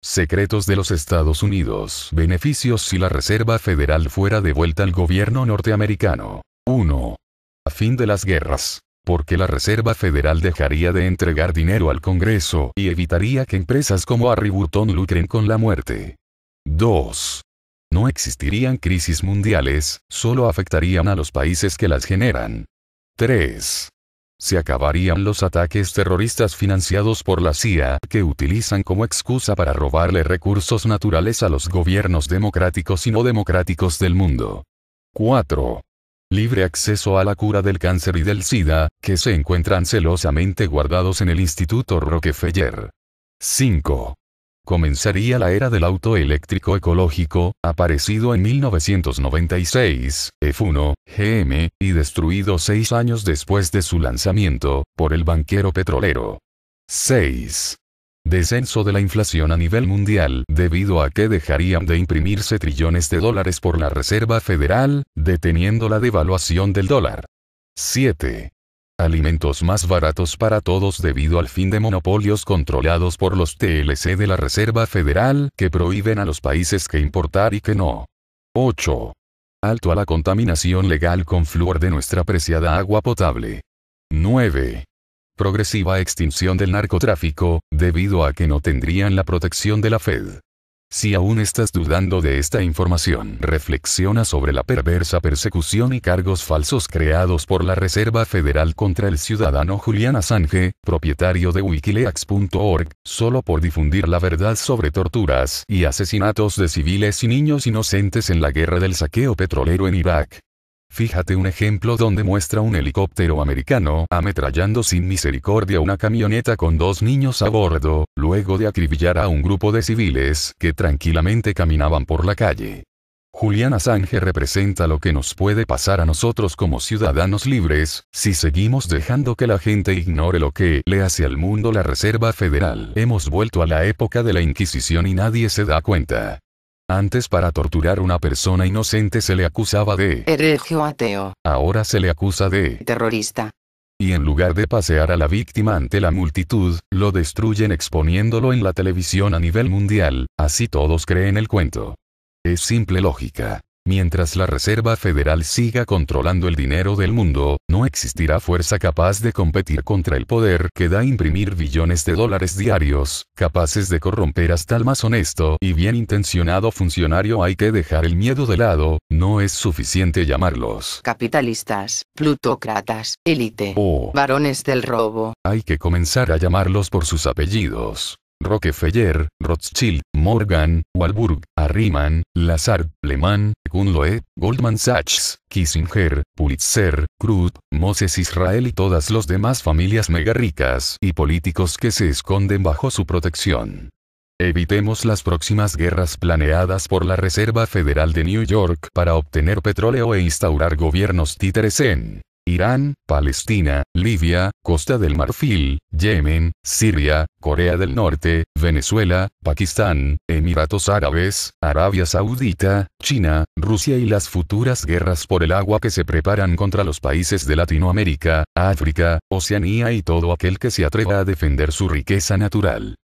Secretos de los Estados Unidos. Beneficios si la Reserva Federal fuera devuelta al gobierno norteamericano. 1. A fin de las guerras. Porque la Reserva Federal dejaría de entregar dinero al Congreso y evitaría que empresas como Harry Burton lucren con la muerte. 2. No existirían crisis mundiales, solo afectarían a los países que las generan. 3 se acabarían los ataques terroristas financiados por la CIA que utilizan como excusa para robarle recursos naturales a los gobiernos democráticos y no democráticos del mundo. 4. Libre acceso a la cura del cáncer y del SIDA, que se encuentran celosamente guardados en el Instituto Rockefeller. 5 comenzaría la era del auto eléctrico ecológico, aparecido en 1996, F1, GM, y destruido seis años después de su lanzamiento, por el banquero petrolero. 6. Descenso de la inflación a nivel mundial, debido a que dejarían de imprimirse trillones de dólares por la Reserva Federal, deteniendo la devaluación del dólar. 7 alimentos más baratos para todos debido al fin de monopolios controlados por los TLC de la Reserva Federal que prohíben a los países que importar y que no. 8. Alto a la contaminación legal con flúor de nuestra preciada agua potable. 9. Progresiva extinción del narcotráfico, debido a que no tendrían la protección de la Fed. Si aún estás dudando de esta información, reflexiona sobre la perversa persecución y cargos falsos creados por la Reserva Federal contra el ciudadano Julian Assange, propietario de wikileaks.org, solo por difundir la verdad sobre torturas y asesinatos de civiles y niños inocentes en la guerra del saqueo petrolero en Irak. Fíjate un ejemplo donde muestra un helicóptero americano ametrallando sin misericordia una camioneta con dos niños a bordo, luego de acribillar a un grupo de civiles que tranquilamente caminaban por la calle. Juliana Assange representa lo que nos puede pasar a nosotros como ciudadanos libres, si seguimos dejando que la gente ignore lo que le hace al mundo la Reserva Federal. Hemos vuelto a la época de la Inquisición y nadie se da cuenta. Antes para torturar a una persona inocente se le acusaba de heregio ateo. Ahora se le acusa de terrorista. Y en lugar de pasear a la víctima ante la multitud, lo destruyen exponiéndolo en la televisión a nivel mundial, así todos creen el cuento. Es simple lógica. Mientras la Reserva Federal siga controlando el dinero del mundo, no existirá fuerza capaz de competir contra el poder que da imprimir billones de dólares diarios, capaces de corromper hasta el más honesto y bien intencionado funcionario. Hay que dejar el miedo de lado, no es suficiente llamarlos capitalistas, plutócratas, élite o varones del robo. Hay que comenzar a llamarlos por sus apellidos. Rockefeller, Rothschild, Morgan, Walburg, Arriman, Lazard, Lehman, Kunloe, Goldman Sachs, Kissinger, Pulitzer, Krupp, Moses Israel y todas las demás familias mega ricas y políticos que se esconden bajo su protección. Evitemos las próximas guerras planeadas por la Reserva Federal de New York para obtener petróleo e instaurar gobiernos títeres en Irán, Palestina, Libia, Costa del Marfil, Yemen, Siria, Corea del Norte, Venezuela, Pakistán, Emiratos Árabes, Arabia Saudita, China, Rusia y las futuras guerras por el agua que se preparan contra los países de Latinoamérica, África, Oceanía y todo aquel que se atreva a defender su riqueza natural.